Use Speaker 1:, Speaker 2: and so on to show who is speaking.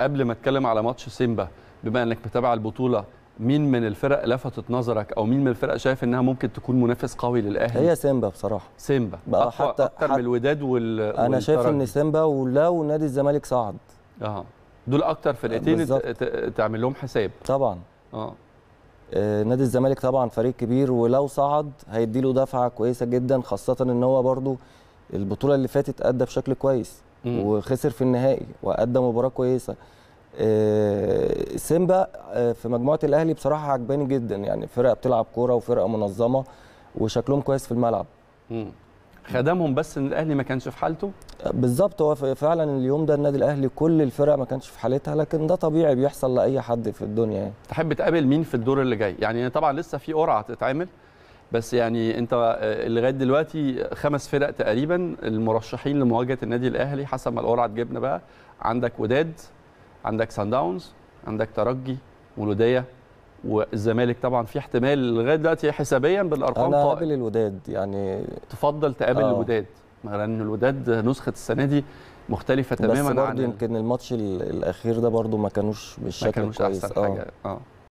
Speaker 1: قبل ما اتكلم على ماتش سيمبا بما انك متابع البطوله مين من الفرق لفتت نظرك او مين من الفرق شايف انها ممكن تكون منافس قوي للاهلي هي سيمبا بصراحه سيمبا بقى حتى اكتر حتى من الوداد وال انا شايف ان
Speaker 2: سيمبا ولو نادي الزمالك صعد
Speaker 1: اه دول اكتر فرقتين تعمل لهم حساب طبعا أه.
Speaker 2: اه نادي الزمالك طبعا فريق كبير ولو صعد هيدي له دفعه كويسه جدا خاصه ان هو برده البطوله اللي فاتت ادى بشكل كويس وخسر في النهائي وادى مباراه كويسه آه، سيمبا آه، في مجموعه الاهلي بصراحه عجباني جدا يعني فرقه بتلعب كوره وفرقه منظمه وشكلهم كويس في الملعب خدمهم بس ان الاهلي ما كانش في حالته آه، بالظبط هو فعلا اليوم ده النادي الاهلي كل الفرق ما كانش في حالتها لكن ده طبيعي بيحصل لاي حد في الدنيا يعني
Speaker 1: تحب تقابل مين في الدور اللي جاي يعني طبعا لسه في قرعه تتعمل بس يعني انت آه، لغايه دلوقتي خمس فرق تقريبا المرشحين لمواجهه النادي الاهلي حسب ما القرعه تجيبنا بقى عندك وداد عندك سان داونز عندك ترجي مولوديه والزمالك طبعا في احتمال لغايه دلوقتي حسابيا بالارقام انا قابل
Speaker 3: الوداد يعني تفضل تقابل أوه. الوداد لان الوداد نسخه السنه دي مختلفه تماما بس برضه عن يمكن الماتش الاخير ده برضه ما كانوش بالشكل ما كانوش كويس احسن حاجه اه, آه.